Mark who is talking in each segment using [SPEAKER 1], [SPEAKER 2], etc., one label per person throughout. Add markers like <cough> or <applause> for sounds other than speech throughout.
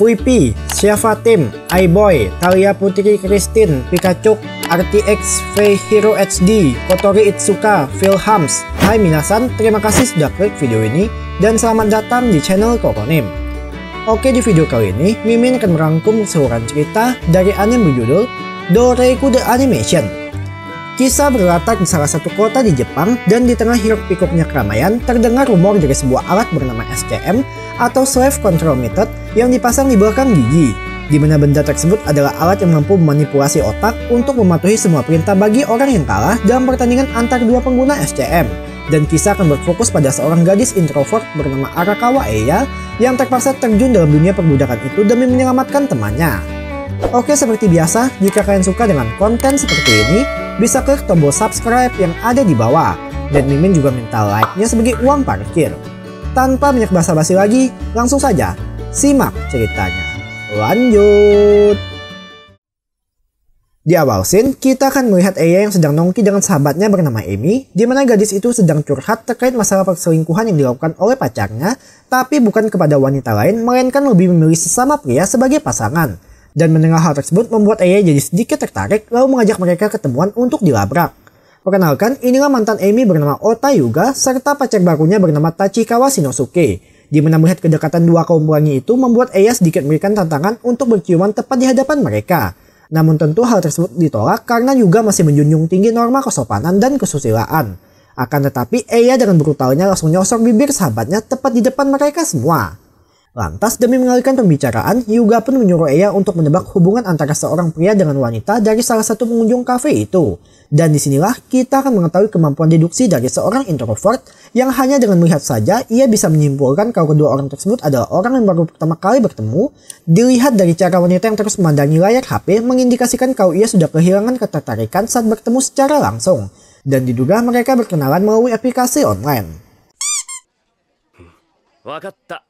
[SPEAKER 1] Fuipi, Syafatim, iBoy, Talia Putri Christine, Pikachu, RTX V Hero HD, Kotori Itsuka, Phil Hams, Hai Minasan, terima kasih sudah klik video ini dan selamat datang di channel Kokonim. Oke di video kali ini, Mimin akan merangkum seorang cerita dari anime berjudul Doreiku The Animation. Kisah berlatar di salah satu kota di Jepang dan di tengah hiruk pikuknya keramaian terdengar rumor dari sebuah alat bernama SCM atau Slave Control Method yang dipasang di belakang gigi, di mana benda tersebut adalah alat yang mampu memanipulasi otak untuk mematuhi semua perintah bagi orang yang kalah dalam pertandingan antar dua pengguna SCM. Dan kisah akan berfokus pada seorang gadis introvert bernama Arakawa Eya yang terpaksa terjun dalam dunia perbudakan itu demi menyelamatkan temannya. Oke seperti biasa, jika kalian suka dengan konten seperti ini, bisa klik tombol subscribe yang ada di bawah. Dan Mimin juga minta like-nya sebagai uang parkir. Tanpa banyak basa-basi lagi, langsung saja Simak ceritanya. Lanjut. Di awal scene, kita akan melihat Eya yang sedang nongki dengan sahabatnya bernama Amy, di mana gadis itu sedang curhat terkait masalah perselingkuhan yang dilakukan oleh pacarnya, tapi bukan kepada wanita lain, melainkan lebih memilih sesama pria sebagai pasangan. Dan mendengar hal tersebut membuat Eya jadi sedikit tertarik, lalu mengajak mereka ketemuan untuk dilabrak. Perkenalkan, inilah mantan Amy bernama Ota Yuga, serta pacar barunya bernama Tachikawa Shinosuke. Di mana melihat kedekatan dua kaum pelangi itu membuat Eya sedikit memberikan tantangan untuk berciuman tepat di hadapan mereka. Namun tentu hal tersebut ditolak karena juga masih menjunjung tinggi norma kesopanan dan kesusilaan. Akan tetapi Eya dengan brutalnya langsung nyosor bibir sahabatnya tepat di depan mereka semua. Lantas demi mengalihkan pembicaraan, Yuga pun menyuruh Eya untuk menebak hubungan antara seorang pria dengan wanita dari salah satu pengunjung kafe itu. Dan disinilah kita akan mengetahui kemampuan deduksi dari seorang introvert yang hanya dengan melihat saja ia bisa menyimpulkan kalau kedua orang tersebut adalah orang yang baru pertama kali bertemu. Dilihat dari cara wanita yang terus memandangi layar HP mengindikasikan kalau ia sudah kehilangan ketertarikan saat bertemu secara langsung. Dan diduga mereka berkenalan melalui aplikasi online. 分かった hmm,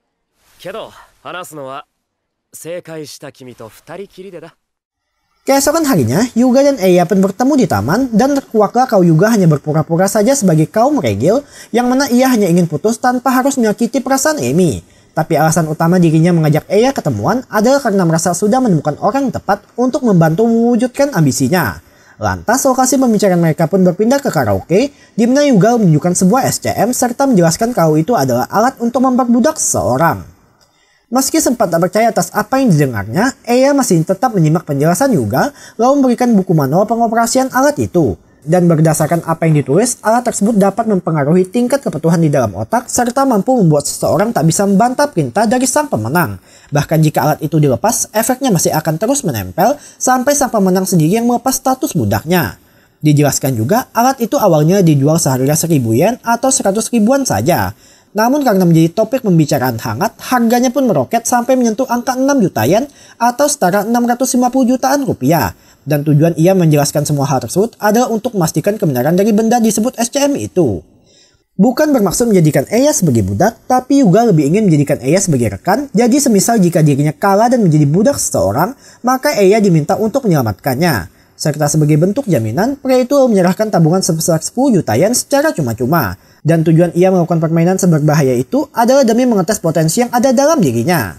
[SPEAKER 1] Keesokan harinya, Yuga dan Eya pun bertemu di taman dan terkuaklah kau Yuga hanya berpura-pura saja sebagai kaum regil yang mana ia hanya ingin putus tanpa harus menyakiti perasaan Emi. Tapi alasan utama dirinya mengajak Eya ketemuan adalah karena merasa sudah menemukan orang tepat untuk membantu mewujudkan ambisinya. Lantas lokasi pembicaraan mereka pun berpindah ke karaoke, di mana Yuga menunjukkan sebuah SCM serta menjelaskan kau itu adalah alat untuk memperbudak seorang. Meski sempat tak percaya atas apa yang didengarnya, Eya masih tetap menyimak penjelasan Yuga lalu memberikan buku manual pengoperasian alat itu. Dan berdasarkan apa yang ditulis, alat tersebut dapat mempengaruhi tingkat kepatuhan di dalam otak serta mampu membuat seseorang tak bisa membantah perintah dari sang pemenang. Bahkan jika alat itu dilepas, efeknya masih akan terus menempel sampai sang pemenang sendiri yang melepas status budaknya. Dijelaskan juga, alat itu awalnya dijual seharga 1000 yen atau 100 ribuan saja. Namun karena menjadi topik pembicaraan hangat, harganya pun meroket sampai menyentuh angka 6 juta yen atau setara 650 jutaan rupiah. Dan tujuan ia menjelaskan semua hal tersebut adalah untuk memastikan kebenaran dari benda disebut SCM itu. Bukan bermaksud menjadikan Eya sebagai budak, tapi juga lebih ingin menjadikan Eya sebagai rekan. Jadi semisal jika dirinya kalah dan menjadi budak seseorang, maka Eya diminta untuk menyelamatkannya serta sebagai bentuk jaminan, pria itu menyerahkan tabungan sebesar 10 juta yen secara cuma-cuma. Dan tujuan ia melakukan permainan seberbahaya itu adalah demi mengetes potensi yang ada dalam dirinya.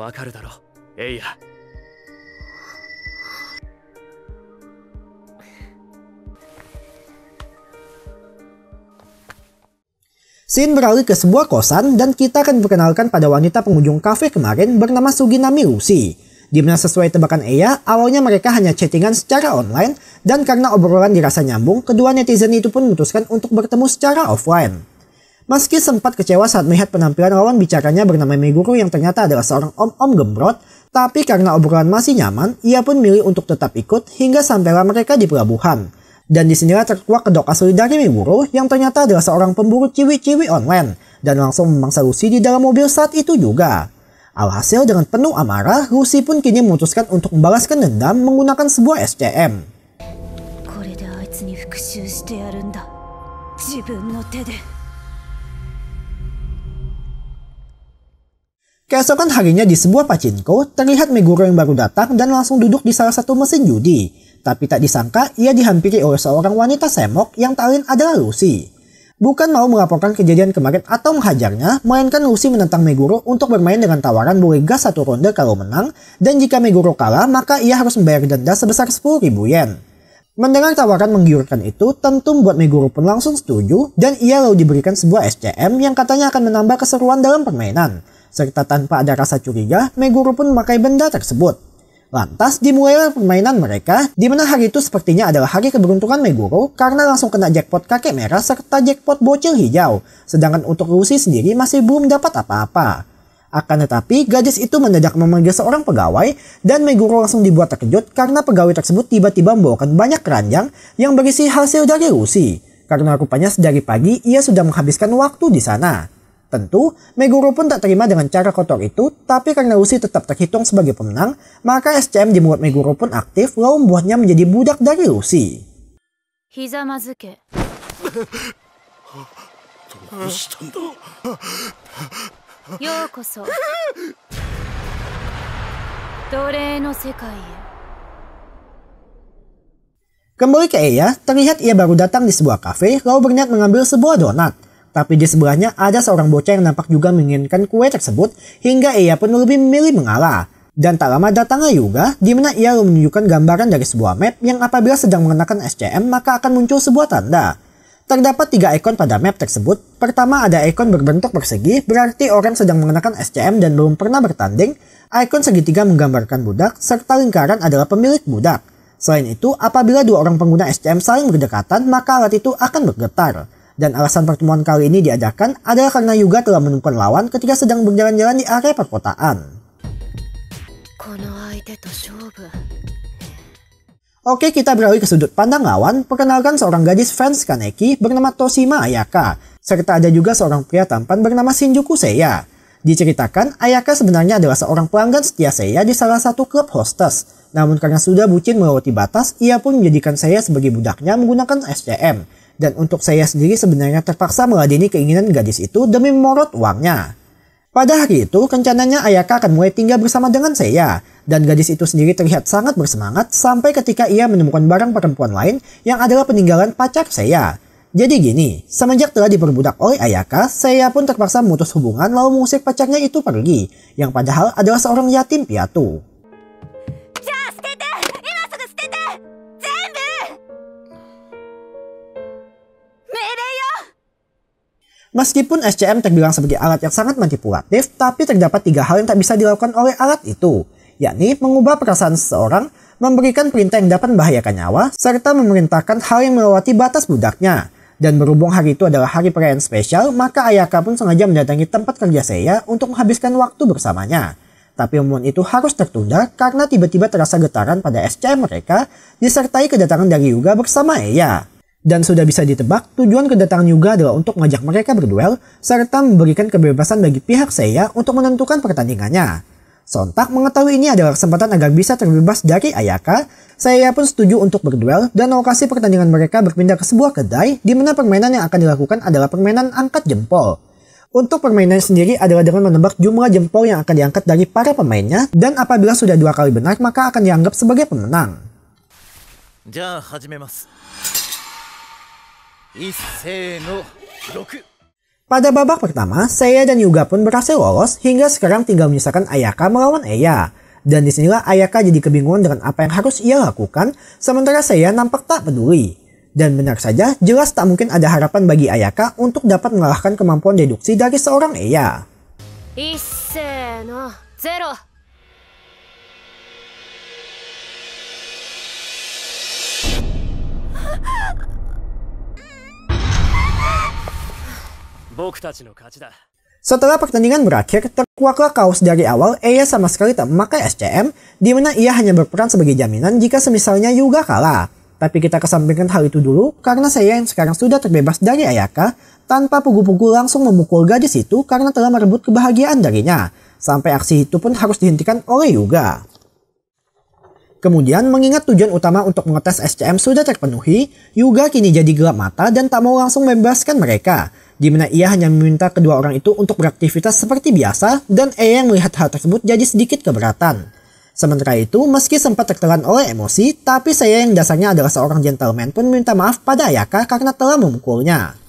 [SPEAKER 1] Scene eh, iya. Shin beralih ke sebuah kosan dan kita akan diperkenalkan pada wanita pengunjung kafe kemarin bernama Sugina Mirushi Dimana sesuai tebakan Eya, awalnya mereka hanya chattingan secara online dan karena obrolan dirasa nyambung, kedua netizen itu pun memutuskan untuk bertemu secara offline. Meski sempat kecewa saat melihat penampilan lawan bicaranya bernama Meguru yang ternyata adalah seorang om-om gembrot, tapi karena obrolan masih nyaman, ia pun milih untuk tetap ikut hingga sampailah mereka di pelabuhan. Dan disinilah terkuak kedok asli dari Meguru yang ternyata adalah seorang pemburu ciwi-ciwi online dan langsung memangsa Lucy di dalam mobil saat itu juga. Alhasil dengan penuh amarah, Rusi pun kini memutuskan untuk membalaskan dendam menggunakan sebuah SCM. Keesokan harinya di sebuah pacinko, terlihat Meguro yang baru datang dan langsung duduk di salah satu mesin judi. Tapi tak disangka, ia dihampiri oleh seorang wanita semok yang tak lain adalah Lucy bukan mau melaporkan kejadian kemarin atau menghajarnya, melainkan Lucy menentang Meguro untuk bermain dengan tawaran boleh gas satu ronde kalau menang, dan jika Meguro kalah maka ia harus membayar denda sebesar 10.000 yen. Mendengar tawaran menggiurkan itu, tentu membuat Meguro pun langsung setuju, dan ia lalu diberikan sebuah SCM yang katanya akan menambah keseruan dalam permainan. Serta tanpa ada rasa curiga, Meguro pun memakai benda tersebut. Lantas dimulailah permainan mereka, di mana hari itu sepertinya adalah hari keberuntungan Meguro karena langsung kena jackpot kakek merah serta jackpot bocil hijau, sedangkan untuk Lucy sendiri masih belum dapat apa-apa. Akan tetapi, gadis itu mendadak memanggil seorang pegawai dan Meguro langsung dibuat terkejut karena pegawai tersebut tiba-tiba membawakan banyak keranjang yang berisi hasil dari Lucy. Karena rupanya sedari pagi ia sudah menghabiskan waktu di sana. Tentu, Meguro pun tak terima dengan cara kotor itu, tapi karena Lucy tetap terhitung sebagai pemenang, maka SCM dibuat Meguro pun aktif lalu membuatnya menjadi budak dari Lucy. Hizamazuke. Yokoso. Dore no sekai Kembali ke Eya, terlihat ia baru datang di sebuah kafe lalu berniat mengambil sebuah donat. Tapi di sebelahnya ada seorang bocah yang nampak juga menginginkan kue tersebut hingga ia pun lebih memilih mengalah. Dan tak lama datangnya juga, di mana ia menunjukkan gambaran dari sebuah map yang apabila sedang mengenakan SCM maka akan muncul sebuah tanda. Terdapat tiga ikon pada map tersebut. Pertama ada ikon berbentuk persegi, berarti orang sedang mengenakan SCM dan belum pernah bertanding. Ikon segitiga menggambarkan budak, serta lingkaran adalah pemilik budak. Selain itu, apabila dua orang pengguna SCM saling berdekatan, maka alat itu akan bergetar. Dan alasan pertemuan kali ini diadakan adalah karena Yuga telah menemukan lawan ketika sedang berjalan-jalan di area perkotaan. Oke, kita beralih ke sudut pandang lawan. Perkenalkan seorang gadis fans Kaneki bernama Toshima Ayaka, serta ada juga seorang pria tampan bernama Shinjuku Seiya. Diceritakan, Ayaka sebenarnya adalah seorang pelanggan setia Seiya di salah satu klub hostess. Namun karena sudah bucin melewati batas, ia pun menjadikan Seiya sebagai budaknya menggunakan SCM. Dan untuk saya sendiri sebenarnya terpaksa meladeni keinginan gadis itu demi memorot uangnya. Pada hari itu, rencananya Ayaka akan mulai tinggal bersama dengan saya, dan gadis itu sendiri terlihat sangat bersemangat sampai ketika ia menemukan barang perempuan lain yang adalah peninggalan pacar saya. Jadi gini, semenjak telah diperbudak oleh Ayaka, saya pun terpaksa memutus hubungan lalu mengusir pacarnya itu pergi, yang padahal adalah seorang yatim piatu. Meskipun SCM terbilang sebagai alat yang sangat manipulatif, tapi terdapat tiga hal yang tak bisa dilakukan oleh alat itu, yakni mengubah perasaan seseorang, memberikan perintah yang dapat membahayakan nyawa, serta memerintahkan hal yang melewati batas budaknya. Dan berhubung hari itu adalah hari perayaan spesial, maka Ayaka pun sengaja mendatangi tempat kerja saya untuk menghabiskan waktu bersamanya. Tapi momen itu harus tertunda karena tiba-tiba terasa getaran pada SCM mereka disertai kedatangan dari Yuga bersama Eya. Dan sudah bisa ditebak, tujuan kedatangan Yuga adalah untuk mengajak mereka berduel, serta memberikan kebebasan bagi pihak Seiya untuk menentukan pertandingannya. Sontak mengetahui ini adalah kesempatan agar bisa terbebas dari Ayaka, Seiya pun setuju untuk berduel dan lokasi pertandingan mereka berpindah ke sebuah kedai di mana permainan yang akan dilakukan adalah permainan angkat jempol. Untuk permainan sendiri adalah dengan menebak jumlah jempol yang akan diangkat dari para pemainnya dan apabila sudah dua kali benar maka akan dianggap sebagai pemenang. じゃあ始めます。pada babak pertama, saya dan Yuga pun berhasil lolos hingga sekarang tinggal menyisakan Ayaka melawan Eya. Dan disinilah Ayaka jadi kebingungan dengan apa yang harus ia lakukan, sementara saya nampak tak peduli. Dan benar saja, jelas tak mungkin ada harapan bagi Ayaka untuk dapat mengalahkan kemampuan deduksi dari seorang Eya. Iseno, zero. Setelah pertandingan berakhir, terkuaklah kaos dari awal ia sama sekali tak memakai SCM, di mana ia hanya berperan sebagai jaminan jika semisalnya Yuga kalah. Tapi kita kesampingkan hal itu dulu, karena saya yang sekarang sudah terbebas dari Ayaka, tanpa pugu-pugu langsung memukul gadis itu karena telah merebut kebahagiaan darinya. Sampai aksi itu pun harus dihentikan oleh Yuga. Kemudian mengingat tujuan utama untuk mengetes SCM sudah terpenuhi, Yuga kini jadi gelap mata dan tak mau langsung membebaskan mereka. Di mana ia hanya meminta kedua orang itu untuk beraktivitas seperti biasa dan Ea yang melihat hal tersebut jadi sedikit keberatan. Sementara itu, meski sempat tertelan oleh emosi, tapi saya yang dasarnya adalah seorang gentleman pun minta maaf pada Ayaka karena telah memukulnya.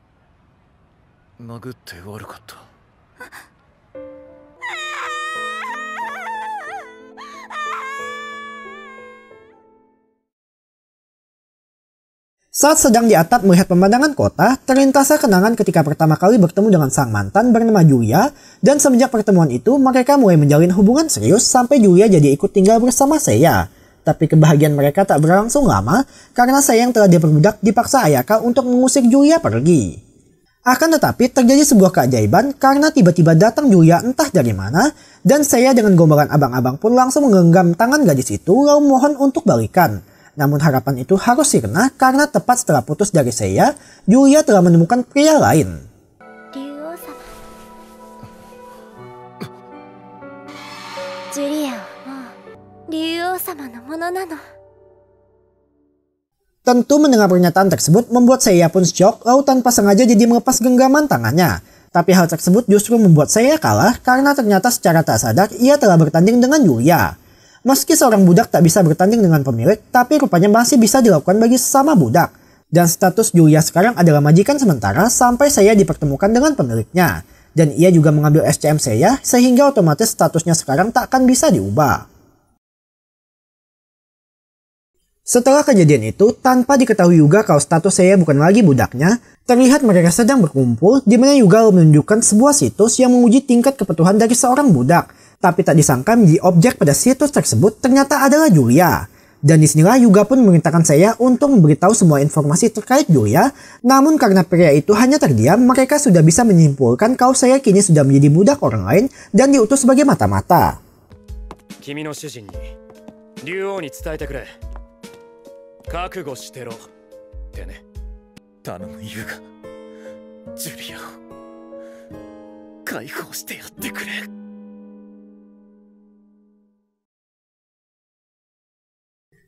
[SPEAKER 1] Saat sedang di atap melihat pemandangan kota, terlintaslah kenangan ketika pertama kali bertemu dengan sang mantan bernama Julia, dan semenjak pertemuan itu mereka mulai menjalin hubungan serius sampai Julia jadi ikut tinggal bersama saya. Tapi kebahagiaan mereka tak berlangsung lama karena saya yang telah diperbudak dipaksa Ayaka untuk mengusik Julia pergi. Akan tetapi terjadi sebuah keajaiban karena tiba-tiba datang Julia entah dari mana dan saya dengan gombalan abang-abang pun langsung menggenggam tangan gadis itu lalu mohon untuk balikan. Namun harapan itu harus sirna karena tepat setelah putus dari saya Yuya telah menemukan pria lain. Tentu mendengar pernyataan tersebut membuat saya pun shock lalu tanpa sengaja jadi melepas genggaman tangannya. Tapi hal tersebut justru membuat saya kalah karena ternyata secara tak sadar ia telah bertanding dengan Julia. Meski seorang budak tak bisa bertanding dengan pemilik, tapi rupanya masih bisa dilakukan bagi sesama budak. Dan status Julia sekarang adalah majikan sementara sampai saya dipertemukan dengan pemiliknya. Dan ia juga mengambil SCM saya, sehingga otomatis statusnya sekarang tak akan bisa diubah. Setelah kejadian itu, tanpa diketahui Yuga kalau status saya bukan lagi budaknya, terlihat mereka sedang berkumpul di mana Yuga menunjukkan sebuah situs yang menguji tingkat kepetuhan dari seorang budak tapi tak disangka menjadi objek pada situs tersebut ternyata adalah Julia. Dan disinilah Yuga pun memerintahkan saya untuk memberitahu semua informasi terkait Julia. Namun karena pria itu hanya terdiam, mereka sudah bisa menyimpulkan kalau saya kini sudah menjadi budak orang lain dan diutus sebagai mata-mata. Julia kure.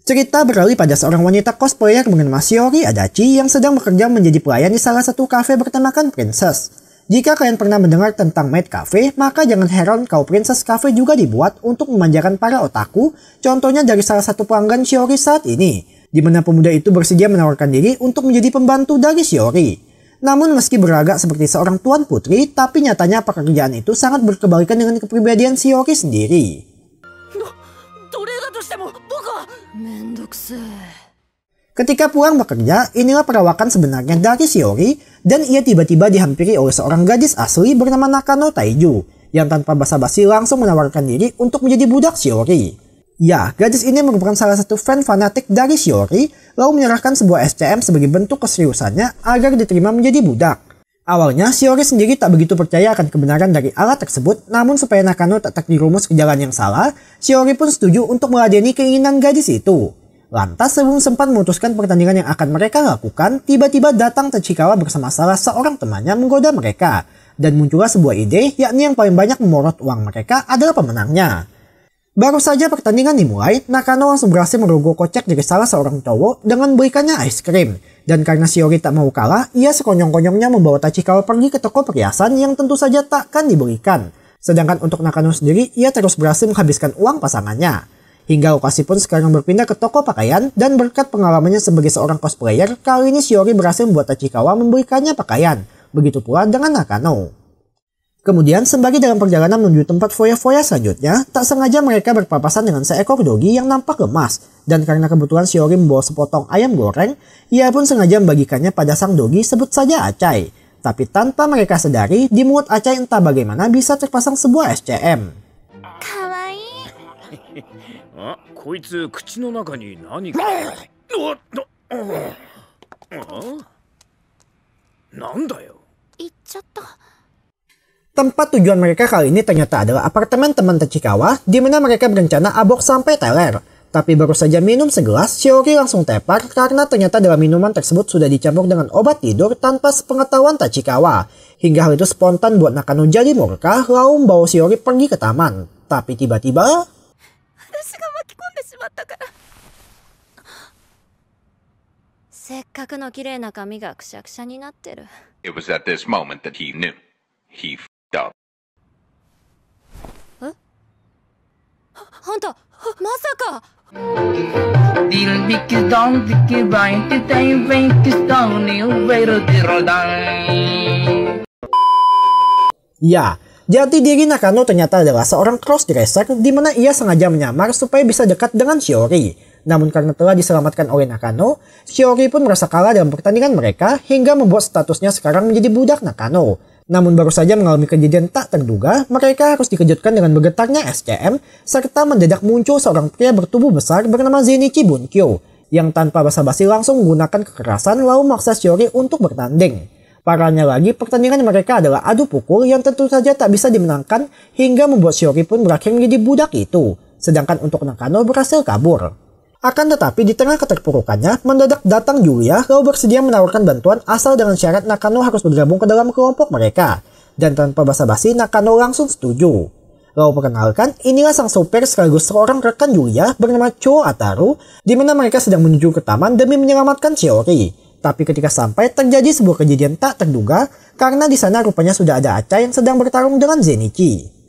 [SPEAKER 1] Cerita beralih pada seorang wanita cosplayer bernama Shiori Adachi yang sedang bekerja menjadi pelayan di salah satu kafe bertemakan princess. Jika kalian pernah mendengar tentang Maid Cafe, maka jangan heran kau Princess Cafe juga dibuat untuk memanjakan para otaku, contohnya dari salah satu pelanggan Shiori saat ini, di mana pemuda itu bersedia menawarkan diri untuk menjadi pembantu dari Shiori. Namun meski beragak seperti seorang tuan putri, tapi nyatanya pekerjaan itu sangat berkebalikan dengan kepribadian Shiori sendiri. Ketika pulang bekerja, inilah perawakan sebenarnya dari Shiori dan ia tiba-tiba dihampiri oleh seorang gadis asli bernama Nakano Taiju yang tanpa basa-basi langsung menawarkan diri untuk menjadi budak Shiori. Ya, gadis ini merupakan salah satu fan fanatik dari Shiori lalu menyerahkan sebuah SCM sebagai bentuk keseriusannya agar diterima menjadi budak. Awalnya, Shiori sendiri tak begitu percaya akan kebenaran dari alat tersebut, namun supaya Nakano tak terjerumus ke jalan yang salah, Shiori pun setuju untuk meladeni keinginan gadis itu. Lantas sebelum sempat memutuskan pertandingan yang akan mereka lakukan, tiba-tiba datang Tachikawa bersama salah seorang temannya menggoda mereka. Dan muncullah sebuah ide, yakni yang paling banyak memorot uang mereka adalah pemenangnya. Baru saja pertandingan dimulai, Nakano langsung berhasil merogoh kocek dari salah seorang cowok dengan berikannya es krim. Dan karena Shiori tak mau kalah, ia sekonyong-konyongnya membawa Tachikawa pergi ke toko perhiasan yang tentu saja tak akan diberikan. Sedangkan untuk Nakano sendiri, ia terus berhasil menghabiskan uang pasangannya. Hingga lokasi pun sekarang berpindah ke toko pakaian dan berkat pengalamannya sebagai seorang cosplayer, kali ini Shiori berhasil membuat Tachikawa memberikannya pakaian. Begitu pula dengan Nakano. Kemudian, sembari dalam perjalanan menuju tempat foya-foya selanjutnya, tak sengaja mereka berpapasan dengan seekor dogi yang nampak gemas. Dan karena kebetulan Shiori membawa sepotong ayam goreng, ia pun sengaja membagikannya pada sang dogi sebut saja Acai. Tapi tanpa mereka sedari, di mulut Acai entah bagaimana bisa terpasang sebuah SCM. Kawaii. Huh? <laughs> Ah, <laughs> Tempat tujuan mereka kali ini ternyata adalah apartemen teman Tachikawa di mana mereka berencana abok sampai teler. Tapi baru saja minum segelas, Shiori langsung tepar karena ternyata dalam minuman tersebut sudah dicampur dengan obat tidur tanpa sepengetahuan Tachikawa. Hingga hal itu spontan buat Nakano jadi murka, lalu membawa Shiori pergi ke taman. Tapi tiba-tiba... It was at this moment that he knew. He masaka! Dil dikki dong titay bain kis dong ni dang. Ya, jati diri Nakano ternyata adalah seorang crossdresser di mana ia sengaja menyamar supaya bisa dekat dengan Shiori. Namun karena telah diselamatkan oleh Nakano, Shiori pun merasa kalah dalam pertandingan mereka hingga membuat statusnya sekarang menjadi budak Nakano. Namun baru saja mengalami kejadian tak terduga, mereka harus dikejutkan dengan bergetarnya SCM serta mendadak muncul seorang pria bertubuh besar bernama Zenichi Bunkyo yang tanpa basa-basi langsung menggunakan kekerasan lalu memaksa Shiori untuk bertanding. Parahnya lagi, pertandingan mereka adalah adu pukul yang tentu saja tak bisa dimenangkan hingga membuat Shiori pun berakhir menjadi budak itu. Sedangkan untuk Nakano berhasil kabur. Akan tetapi di tengah keterpurukannya, mendadak datang Julia, lalu bersedia menawarkan bantuan asal dengan syarat Nakano harus bergabung ke dalam kelompok mereka. Dan tanpa basa-basi, Nakano langsung setuju. Lalu perkenalkan, inilah sang sopir sekaligus seorang rekan Julia bernama Cho Ataru, di mana mereka sedang menuju ke taman demi menyelamatkan Shiori. Tapi ketika sampai, terjadi sebuah kejadian tak terduga, karena di sana rupanya sudah ada Acha yang sedang bertarung dengan Zenichi.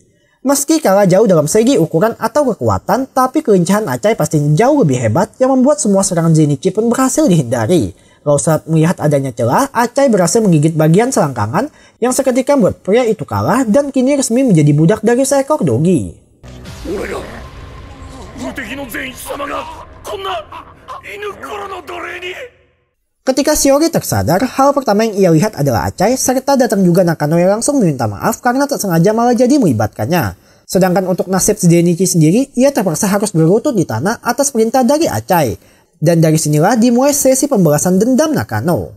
[SPEAKER 1] Meski kalah jauh dalam segi ukuran atau kekuatan, tapi kelincahan Acai pasti jauh lebih hebat yang membuat semua serangan Zenichi pun berhasil dihindari. Kalau saat melihat adanya celah, Acai berhasil menggigit bagian selangkangan yang seketika membuat pria itu kalah dan kini resmi menjadi budak dari seekor dogi. Ketika Shiori tersadar, hal pertama yang ia lihat adalah Acai serta datang juga Nakano yang langsung meminta maaf karena tak sengaja malah jadi melibatkannya. Sedangkan untuk nasib si Denichi sendiri, ia terpaksa harus berlutut di tanah atas perintah dari Acai. Dan dari sinilah dimulai sesi pembalasan dendam Nakano.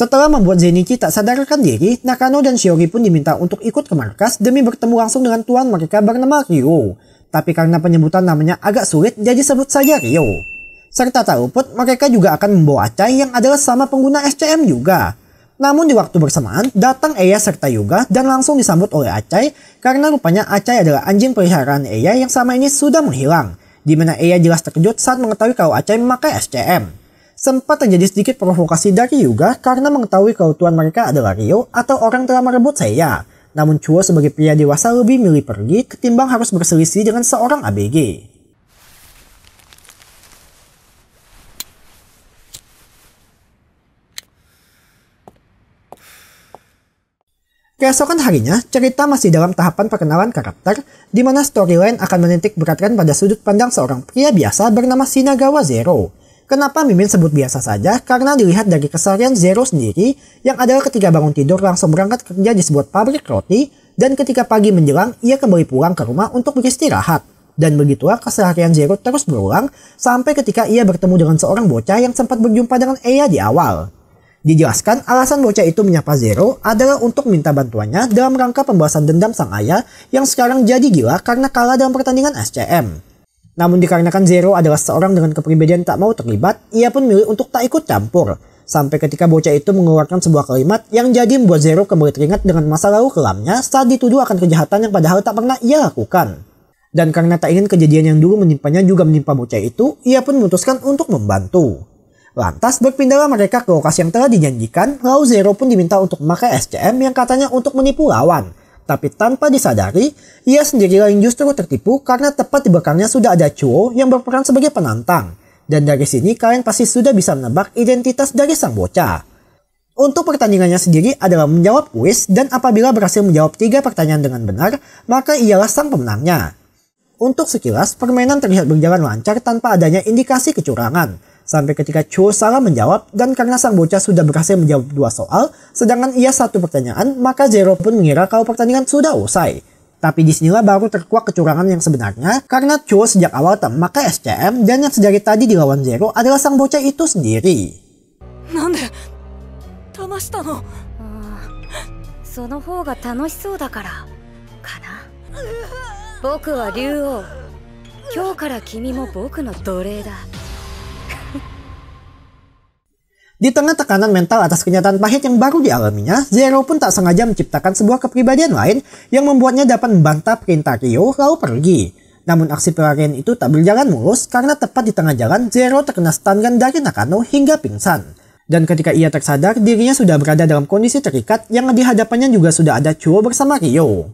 [SPEAKER 1] Setelah membuat Zenichi tak sadarkan diri, Nakano dan Shiori pun diminta untuk ikut ke markas demi bertemu langsung dengan tuan mereka bernama Ryo. Tapi karena penyebutan namanya agak sulit, jadi sebut saja Ryo. Serta tak luput, mereka juga akan membawa Acai yang adalah sama pengguna SCM juga. Namun di waktu bersamaan, datang Eya serta Yuga dan langsung disambut oleh Acai karena rupanya Acai adalah anjing peliharaan Eya yang sama ini sudah menghilang. Dimana Eya jelas terkejut saat mengetahui kalau Acai memakai SCM. Sempat terjadi sedikit provokasi dari Yuga karena mengetahui kalau tuan mereka adalah Rio atau orang telah merebut saya. Namun Chuo sebagai pria dewasa lebih milih pergi ketimbang harus berselisih dengan seorang ABG. Keesokan harinya, cerita masih dalam tahapan perkenalan karakter, di mana storyline akan menitik beratkan pada sudut pandang seorang pria biasa bernama Shinagawa Zero, Kenapa Mimin sebut biasa saja? Karena dilihat dari keseharian Zero sendiri, yang adalah ketika bangun tidur langsung berangkat kerja di sebuah pabrik roti, dan ketika pagi menjelang, ia kembali pulang ke rumah untuk beristirahat. Dan begitulah keseharian Zero terus berulang, sampai ketika ia bertemu dengan seorang bocah yang sempat berjumpa dengan Eya di awal. Dijelaskan alasan bocah itu menyapa Zero adalah untuk minta bantuannya dalam rangka pembahasan dendam sang ayah yang sekarang jadi gila karena kalah dalam pertandingan SCM. Namun dikarenakan Zero adalah seorang dengan kepribadian tak mau terlibat, ia pun milih untuk tak ikut campur. Sampai ketika bocah itu mengeluarkan sebuah kalimat yang jadi membuat Zero kembali teringat dengan masa lalu kelamnya saat dituduh akan kejahatan yang padahal tak pernah ia lakukan. Dan karena tak ingin kejadian yang dulu menimpanya juga menimpa bocah itu, ia pun memutuskan untuk membantu. Lantas berpindahlah mereka ke lokasi yang telah dijanjikan, lalu Zero pun diminta untuk memakai SCM yang katanya untuk menipu lawan. Tapi tanpa disadari, ia sendirilah yang justru tertipu karena tepat di belakangnya sudah ada Chuo yang berperan sebagai penantang. Dan dari sini kalian pasti sudah bisa menebak identitas dari sang bocah. Untuk pertandingannya sendiri adalah menjawab kuis dan apabila berhasil menjawab tiga pertanyaan dengan benar, maka ialah sang pemenangnya. Untuk sekilas, permainan terlihat berjalan lancar tanpa adanya indikasi kecurangan. Sampai ketika Cho salah menjawab dan karena sang bocah sudah berhasil menjawab dua soal, sedangkan ia satu pertanyaan, maka Zero pun mengira kalau pertandingan sudah usai. Tapi disinilah baru terkuak kecurangan yang sebenarnya karena Cho sejak awal tak memakai SCM dan yang sejari tadi dilawan Zero adalah sang bocah itu sendiri. Kenapa? Di tengah tekanan mental atas kenyataan pahit yang baru dialaminya, Zero pun tak sengaja menciptakan sebuah kepribadian lain yang membuatnya dapat membantah perintah Ryo lalu pergi. Namun aksi pelarian itu tak berjalan mulus karena tepat di tengah jalan Zero terkena stun dari Nakano hingga pingsan. Dan ketika ia tersadar, dirinya sudah berada dalam kondisi terikat yang di hadapannya juga sudah ada Chuo bersama Ryo.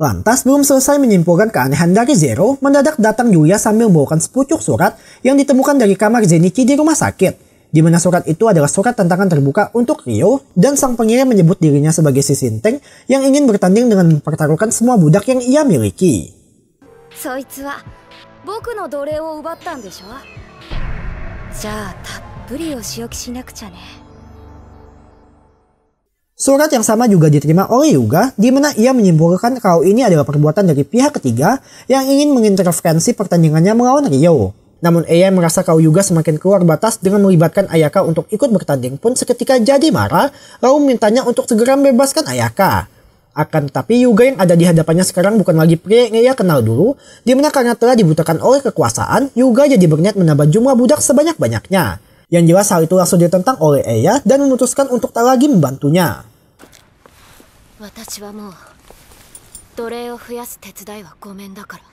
[SPEAKER 1] Lantas belum selesai menyimpulkan keanehan dari Zero, mendadak datang Yuya sambil membawakan sepucuk surat yang ditemukan dari kamar Zenichi di rumah sakit di mana surat itu adalah surat tantangan terbuka untuk Rio dan sang pengirim menyebut dirinya sebagai si Sinteng yang ingin bertanding dengan mempertaruhkan semua budak yang ia miliki. Surat yang sama juga diterima oleh Yuga, di mana ia menyimpulkan kalau ini adalah perbuatan dari pihak ketiga yang ingin mengintervensi pertandingannya melawan Rio. Namun Eya merasa Kau Yuga semakin keluar batas dengan melibatkan Ayaka untuk ikut bertanding pun seketika jadi marah, lalu mintanya untuk segera membebaskan Ayaka. Akan tetapi Yuga yang ada di hadapannya sekarang bukan lagi pria yang Eya kenal dulu, dimana karena telah dibutakan oleh kekuasaan, Yuga jadi berniat menambah jumlah budak sebanyak-banyaknya. Yang jelas hal itu langsung ditentang oleh Eya dan memutuskan untuk tak lagi membantunya. 私はもう奴隷を増やす手伝いはごめんだから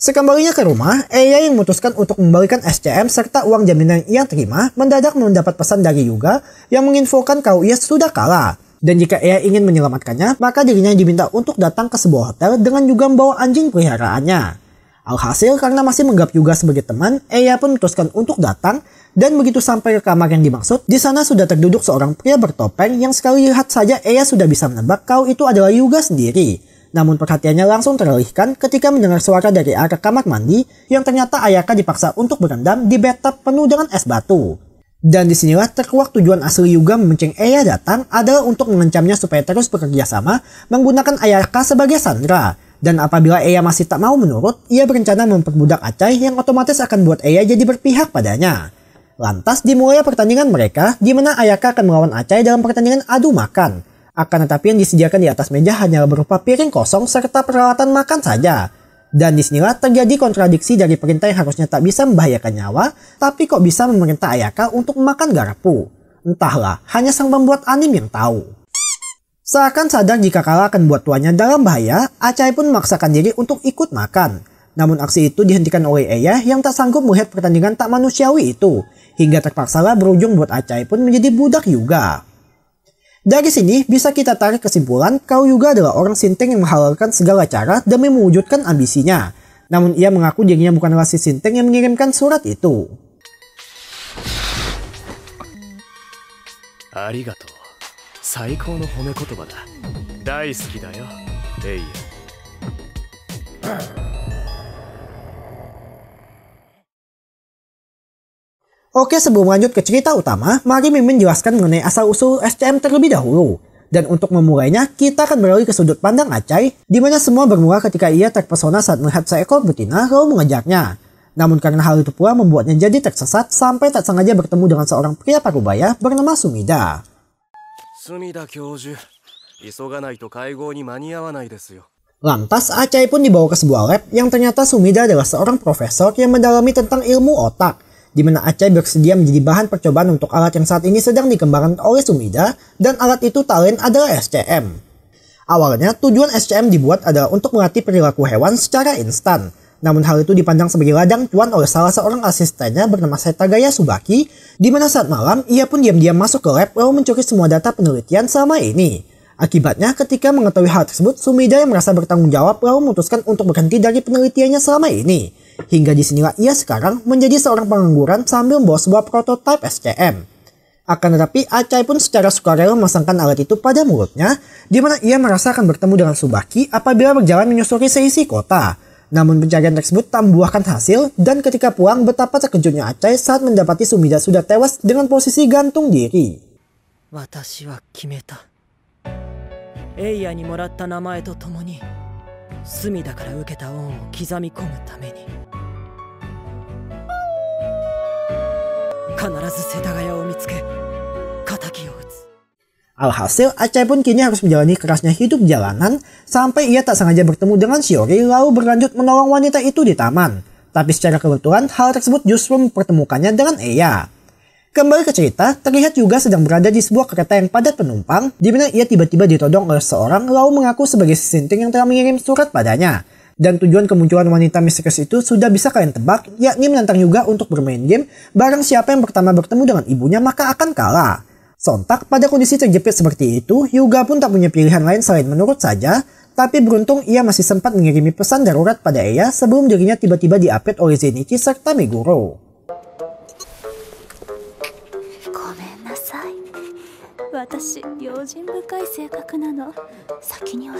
[SPEAKER 1] Sekembalinya ke rumah, Eya yang memutuskan untuk membalikan SCM serta uang jaminan yang terima mendadak mendapat pesan dari Yuga yang menginfokan kalau ia sudah kalah. Dan jika Eya ingin menyelamatkannya, maka dirinya diminta untuk datang ke sebuah hotel dengan juga membawa anjing peliharaannya. Alhasil karena masih menggap Yuga sebagai teman, Eya pun memutuskan untuk datang dan begitu sampai ke kamar yang dimaksud, di sana sudah terduduk seorang pria bertopeng yang sekali lihat saja Eya sudah bisa menebak kau itu adalah Yuga sendiri. Namun perhatiannya langsung teralihkan ketika mendengar suara dari arah kamar mandi yang ternyata Ayaka dipaksa untuk berendam di bathtub penuh dengan es batu. Dan disinilah terkuak tujuan asli Yuga memancing Eya datang adalah untuk mengancamnya supaya terus bekerja sama menggunakan Ayaka sebagai sandra. Dan apabila Eya masih tak mau menurut, ia berencana memperbudak Acai yang otomatis akan buat Eya jadi berpihak padanya. Lantas dimulai pertandingan mereka di mana Ayaka akan melawan Acai dalam pertandingan adu makan. Akan tetapi yang disediakan di atas meja hanya berupa piring kosong serta peralatan makan saja. Dan disinilah terjadi kontradiksi dari perintah yang harusnya tak bisa membahayakan nyawa, tapi kok bisa memerintah Ayaka untuk makan garapu. Entahlah, hanya sang pembuat anim yang tahu. Seakan sadar jika kalah akan buat tuanya dalam bahaya, Acai pun memaksakan diri untuk ikut makan. Namun aksi itu dihentikan oleh Eya yang tak sanggup melihat pertandingan tak manusiawi itu, hingga terpaksalah berujung buat Acai pun menjadi budak juga. Dari sini bisa kita tarik kesimpulan kau juga adalah orang Sinteng yang menghalalkan segala cara demi mewujudkan ambisinya. Namun ia mengaku dirinya bukanlah si Sinteng yang mengirimkan surat itu. Arigato. Oke, sebelum lanjut ke cerita utama, mari Mimin jelaskan mengenai asal-usul SCM terlebih dahulu. Dan untuk memulainya, kita akan melalui ke sudut pandang Acai, di mana semua bermula ketika ia terpesona saat melihat seekor betina lalu mengejarnya. Namun karena hal itu pula membuatnya jadi tersesat sampai tak sengaja bertemu dengan seorang pria parubaya bernama Sumida. Sumida Lantas Acai pun dibawa ke sebuah lab yang ternyata Sumida adalah seorang profesor yang mendalami tentang ilmu otak di mana Acai bersedia menjadi bahan percobaan untuk alat yang saat ini sedang dikembangkan oleh Sumida dan alat itu talent adalah SCM. Awalnya, tujuan SCM dibuat adalah untuk melatih perilaku hewan secara instan, namun hal itu dipandang sebagai ladang cuan oleh salah seorang asistennya bernama Setagaya Subaki, di mana saat malam ia pun diam-diam masuk ke lab lalu mencuri semua data penelitian selama ini. Akibatnya, ketika mengetahui hal tersebut, Sumida yang merasa bertanggung jawab lalu memutuskan untuk berhenti dari penelitiannya selama ini. Hingga disinilah ia sekarang menjadi seorang pengangguran sambil membawa sebuah prototipe SCM. Akan tetapi Acai pun secara sukarela memasangkan alat itu pada mulutnya, di mana ia merasa akan bertemu dengan Subaki apabila berjalan menyusuri seisi kota. Namun pencarian tersebut tak membuahkan hasil dan ketika pulang betapa terkejutnya Acai saat mendapati Sumida sudah tewas dengan posisi gantung diri. ni Alhasil Acai pun kini harus menjalani kerasnya hidup jalanan sampai ia tak sengaja bertemu dengan Shiori lalu berlanjut menolong wanita itu di taman. Tapi secara kebetulan hal tersebut justru mempertemukannya dengan Eya. Kembali ke cerita, terlihat juga sedang berada di sebuah kereta yang padat penumpang, di mana ia tiba-tiba ditodong oleh seorang lalu mengaku sebagai sinting yang telah mengirim surat padanya dan tujuan kemunculan wanita misterius itu sudah bisa kalian tebak, yakni menantang Yuga untuk bermain game, barang siapa yang pertama bertemu dengan ibunya maka akan kalah. Sontak pada kondisi terjepit seperti itu, Yuga pun tak punya pilihan lain selain menurut saja, tapi beruntung ia masih sempat mengirimi pesan darurat pada Eya sebelum dirinya tiba-tiba diapit oleh Zenichi serta Meguro.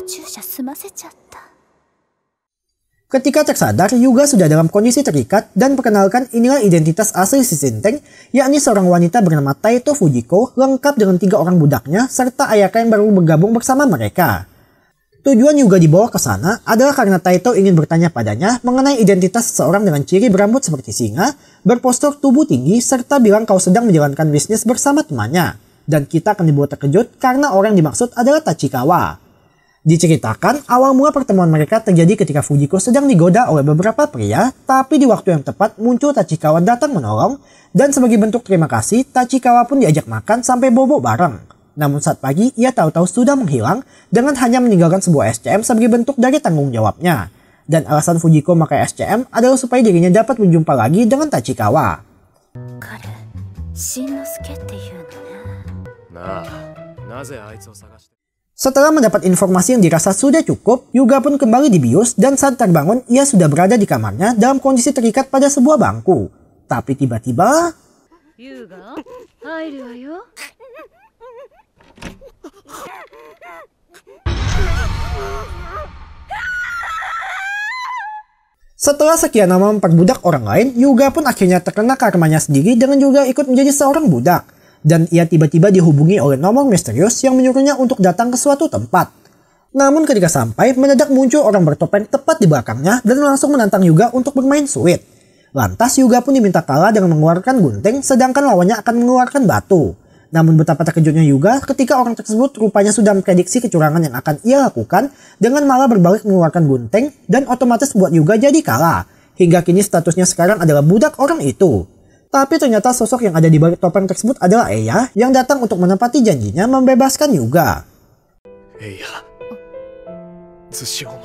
[SPEAKER 1] Saya Ketika tersadar, Yuga sudah dalam kondisi terikat dan perkenalkan inilah identitas asli si Sinteng, yakni seorang wanita bernama Taito Fujiko lengkap dengan tiga orang budaknya serta Ayaka yang baru bergabung bersama mereka. Tujuan Yuga dibawa ke sana adalah karena Taito ingin bertanya padanya mengenai identitas seseorang dengan ciri berambut seperti singa, berpostur tubuh tinggi, serta bilang kau sedang menjalankan bisnis bersama temannya. Dan kita akan dibuat terkejut karena orang dimaksud adalah Tachikawa. Diceritakan, awal mula pertemuan mereka terjadi ketika Fujiko sedang digoda oleh beberapa pria, tapi di waktu yang tepat muncul Tachikawa datang menolong, dan sebagai bentuk terima kasih, Tachikawa pun diajak makan sampai bobo bareng. Namun saat pagi, ia tahu-tahu sudah menghilang dengan hanya meninggalkan sebuah SCM sebagai bentuk dari tanggung jawabnya. Dan alasan Fujiko memakai SCM adalah supaya dirinya dapat berjumpa lagi dengan Tachikawa. Nah, setelah mendapat informasi yang dirasa sudah cukup, Yuga pun kembali dibius dan saat terbangun ia sudah berada di kamarnya dalam kondisi terikat pada sebuah bangku. Tapi tiba-tiba... Setelah sekian lama memperbudak orang lain, Yuga pun akhirnya terkena karmanya sendiri dengan juga ikut menjadi seorang budak dan ia tiba-tiba dihubungi oleh nomor misterius yang menyuruhnya untuk datang ke suatu tempat. Namun ketika sampai, mendadak muncul orang bertopeng tepat di belakangnya dan langsung menantang Yuga untuk bermain suit. Lantas Yuga pun diminta kalah dengan mengeluarkan gunting sedangkan lawannya akan mengeluarkan batu. Namun betapa terkejutnya Yuga ketika orang tersebut rupanya sudah memprediksi kecurangan yang akan ia lakukan dengan malah berbalik mengeluarkan gunting dan otomatis buat Yuga jadi kalah. Hingga kini statusnya sekarang adalah budak orang itu. Tapi ternyata sosok yang ada di balik topeng tersebut adalah Eya yang datang untuk menepati janjinya membebaskan Yuga. Eya, Setelah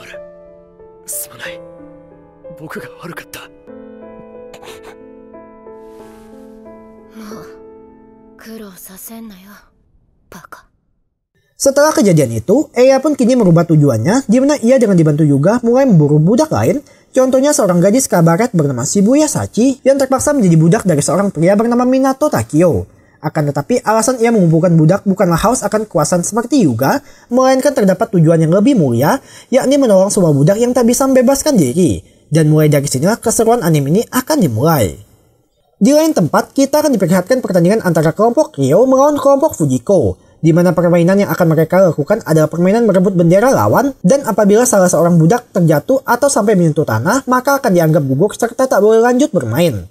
[SPEAKER 1] kejadian itu, Eya pun kini merubah tujuannya, di mana ia dengan dibantu Yuga mulai memburu budak lain Contohnya seorang gadis kabaret bernama Shibuya Sachi yang terpaksa menjadi budak dari seorang pria bernama Minato Takio. Akan tetapi alasan ia mengumpulkan budak bukanlah haus akan kekuasaan seperti Yuga, melainkan terdapat tujuan yang lebih mulia, yakni menolong semua budak yang tak bisa membebaskan diri. Dan mulai dari sinilah keseruan anime ini akan dimulai. Di lain tempat, kita akan diperlihatkan pertandingan antara kelompok Rio melawan kelompok Fujiko di mana permainan yang akan mereka lakukan adalah permainan merebut bendera lawan, dan apabila salah seorang budak terjatuh atau sampai menyentuh tanah, maka akan dianggap gugur serta tak boleh lanjut bermain.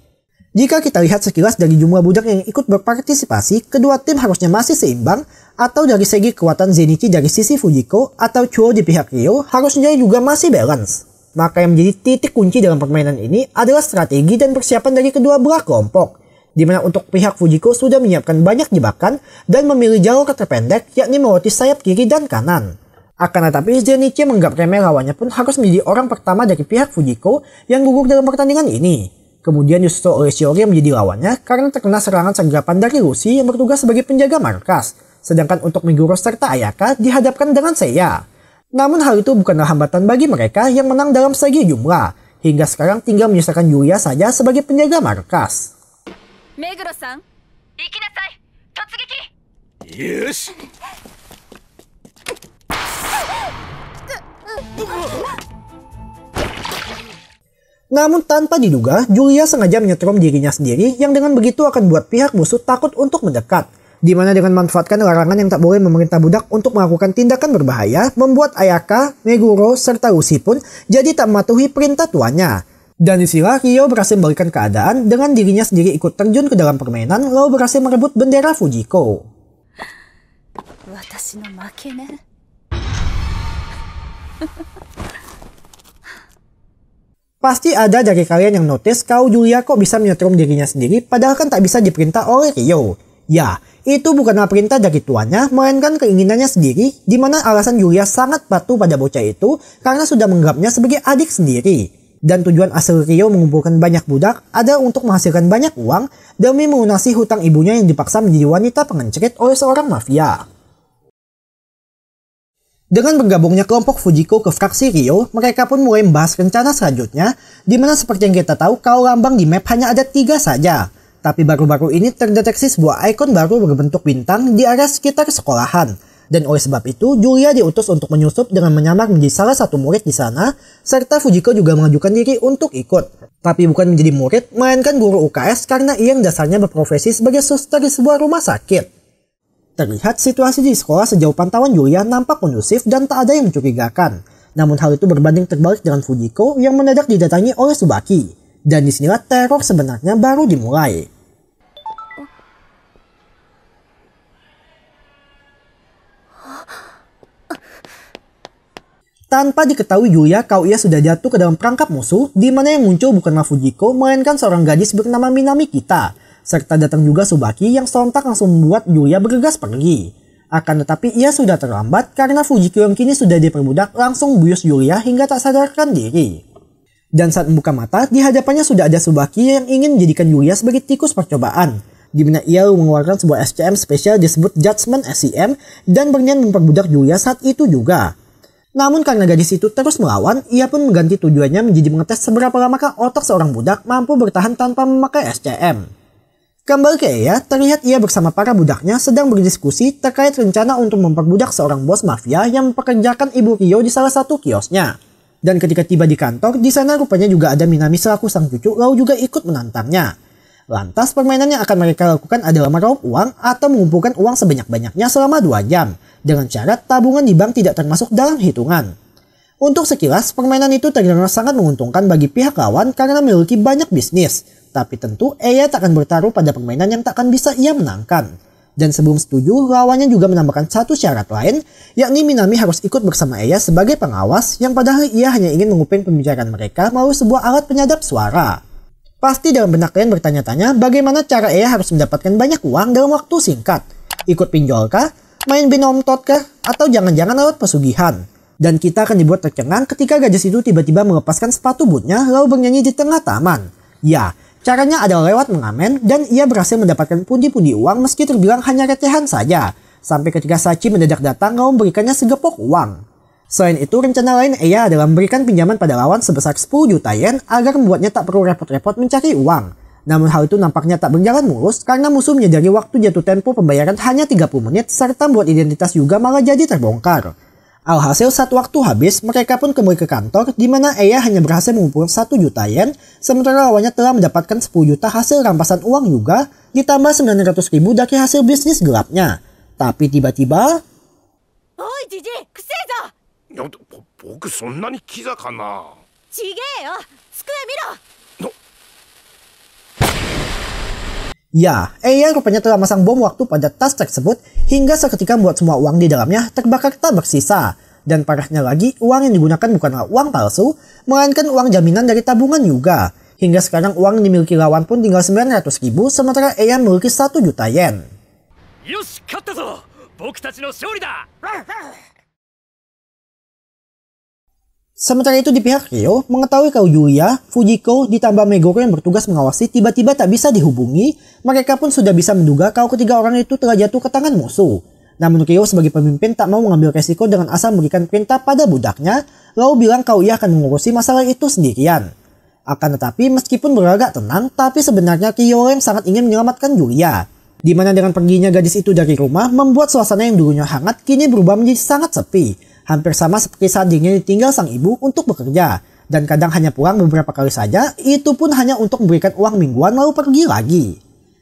[SPEAKER 1] Jika kita lihat sekilas dari jumlah budak yang ikut berpartisipasi, kedua tim harusnya masih seimbang, atau dari segi kekuatan Zenichi dari sisi Fujiko atau Chuo di pihak Rio harusnya juga masih balance. Maka yang menjadi titik kunci dalam permainan ini adalah strategi dan persiapan dari kedua belah kelompok, di mana untuk pihak Fujiko sudah menyiapkan banyak jebakan dan memilih jalur terpendek yakni melewati sayap kiri dan kanan. Akan tetapi Zenichi menganggap remeh lawannya pun harus menjadi orang pertama dari pihak Fujiko yang gugur dalam pertandingan ini. Kemudian disusul oleh Shiori menjadi lawannya karena terkena serangan sergapan dari Lucy yang bertugas sebagai penjaga markas. Sedangkan untuk Miguro serta Ayaka dihadapkan dengan Seiya. Namun hal itu bukanlah hambatan bagi mereka yang menang dalam segi jumlah. Hingga sekarang tinggal menyisakan Yuya saja sebagai penjaga markas. 目黒さん行きなさい突撃よし Namun tanpa diduga, Julia sengaja menyetrum dirinya sendiri yang dengan begitu akan buat pihak musuh takut untuk mendekat. Dimana dengan memanfaatkan larangan yang tak boleh memerintah budak untuk melakukan tindakan berbahaya, membuat Ayaka, Meguro, serta Lucy pun jadi tak mematuhi perintah tuannya. Dan di sila, berhasil memberikan keadaan dengan dirinya sendiri ikut terjun ke dalam permainan lalu berhasil merebut bendera Fujiko. Pasti ada dari kalian yang notice kau Julia kok bisa menyetrum dirinya sendiri padahal kan tak bisa diperintah oleh Rio. Ya, itu bukanlah perintah dari tuannya, melainkan keinginannya sendiri, Dimana alasan Julia sangat patuh pada bocah itu karena sudah menganggapnya sebagai adik sendiri dan tujuan asal Rio mengumpulkan banyak budak ada untuk menghasilkan banyak uang demi melunasi hutang ibunya yang dipaksa menjadi wanita pengencret oleh seorang mafia. Dengan bergabungnya kelompok Fujiko ke fraksi Rio, mereka pun mulai membahas rencana selanjutnya, di mana seperti yang kita tahu kau lambang di map hanya ada tiga saja. Tapi baru-baru ini terdeteksi sebuah ikon baru berbentuk bintang di area sekitar sekolahan, dan oleh sebab itu, Julia diutus untuk menyusup dengan menyamar menjadi salah satu murid di sana, serta Fujiko juga mengajukan diri untuk ikut. Tapi bukan menjadi murid, melainkan guru UKS karena ia yang dasarnya berprofesi sebagai suster di sebuah rumah sakit. Terlihat situasi di sekolah sejauh pantauan Julia nampak kondusif dan tak ada yang mencurigakan. Namun hal itu berbanding terbalik dengan Fujiko yang mendadak didatangi oleh Subaki. Dan disinilah teror sebenarnya baru dimulai. Tanpa diketahui Yuya, ia sudah jatuh ke dalam perangkap musuh, di mana yang muncul bukanlah Fujiko, melainkan seorang gadis bernama Minami Kita. Serta datang juga Subaki yang sontak langsung membuat Yuya bergegas pergi. Akan tetapi ia sudah terlambat karena Fujiko yang kini sudah diperbudak langsung buyus Yuya hingga tak sadarkan diri. Dan saat membuka mata, di hadapannya sudah ada Subaki yang ingin menjadikan Yuya sebagai tikus percobaan. Di mana ia mengeluarkan sebuah SCM spesial disebut Judgment SCM dan berniat memperbudak Yuya saat itu juga. Namun karena gadis itu terus melawan, ia pun mengganti tujuannya menjadi mengetes seberapa lamakah otak seorang budak mampu bertahan tanpa memakai SCM. Kembali ke Ea, terlihat ia bersama para budaknya sedang berdiskusi terkait rencana untuk memperbudak seorang bos mafia yang mempekerjakan ibu Rio di salah satu kiosnya. Dan ketika tiba di kantor, di sana rupanya juga ada Minami selaku sang cucu, lalu juga ikut menantangnya. Lantas permainan yang akan mereka lakukan adalah meraup uang atau mengumpulkan uang sebanyak-banyaknya selama 2 jam, dengan syarat tabungan di bank tidak termasuk dalam hitungan. Untuk sekilas, permainan itu terdengar sangat menguntungkan bagi pihak lawan karena memiliki banyak bisnis, tapi tentu Eya tak akan bertaruh pada permainan yang tak akan bisa ia menangkan. Dan sebelum setuju, lawannya juga menambahkan satu syarat lain, yakni Minami harus ikut bersama Eya sebagai pengawas yang padahal ia hanya ingin menguping pembicaraan mereka melalui sebuah alat penyadap suara. Pasti dalam benak kalian bertanya-tanya bagaimana cara ia harus mendapatkan banyak uang dalam waktu singkat. Ikut pinjol kah? Main binom tot kah? Atau jangan-jangan lewat pesugihan? Dan kita akan dibuat tercengang ketika gadis itu tiba-tiba melepaskan sepatu bootnya lalu bernyanyi di tengah taman. Ya, caranya adalah lewat mengamen dan ia berhasil mendapatkan pundi-pundi uang meski terbilang hanya retehan saja. Sampai ketika Sachi mendadak datang lalu memberikannya segepok uang. Selain itu, rencana lain Eya adalah memberikan pinjaman pada lawan sebesar 10 juta yen agar membuatnya tak perlu repot-repot mencari uang. Namun hal itu nampaknya tak berjalan mulus karena musuh menyadari waktu jatuh tempo pembayaran hanya 30 menit serta membuat identitas juga malah jadi terbongkar. Alhasil saat waktu habis, mereka pun kembali ke kantor di mana Eya hanya berhasil mengumpulkan 1 juta yen, sementara lawannya telah mendapatkan 10 juta hasil rampasan uang juga, ditambah 900 ribu dari hasil bisnis gelapnya. Tapi tiba-tiba... Oi, Gigi, いや僕そんなにキザかなちげえよ机見ろ eh, Ya, rupanya telah masang bom waktu pada tas tersebut hingga seketika membuat semua uang di dalamnya terbakar tak bersisa. Dan parahnya lagi, uang yang digunakan bukanlah uang palsu, melainkan uang jaminan dari tabungan juga. Hingga sekarang uang yang dimiliki lawan pun tinggal 900 ribu, sementara Eya memiliki 1 juta yen. Yoshi, Sementara itu di pihak Rio, mengetahui kalau Yuya, Fujiko, ditambah Megoro yang bertugas mengawasi tiba-tiba tak bisa dihubungi, mereka pun sudah bisa menduga kalau ketiga orang itu telah jatuh ke tangan musuh. Namun Rio sebagai pemimpin tak mau mengambil resiko dengan asal memberikan perintah pada budaknya, lalu bilang kau ia akan mengurusi masalah itu sendirian. Akan tetapi meskipun beragak tenang, tapi sebenarnya Rio yang sangat ingin menyelamatkan Julia. Dimana dengan perginya gadis itu dari rumah membuat suasana yang dulunya hangat kini berubah menjadi sangat sepi hampir sama seperti saat dirinya ditinggal sang ibu untuk bekerja dan kadang hanya pulang beberapa kali saja, itu pun hanya untuk memberikan uang mingguan lalu pergi lagi.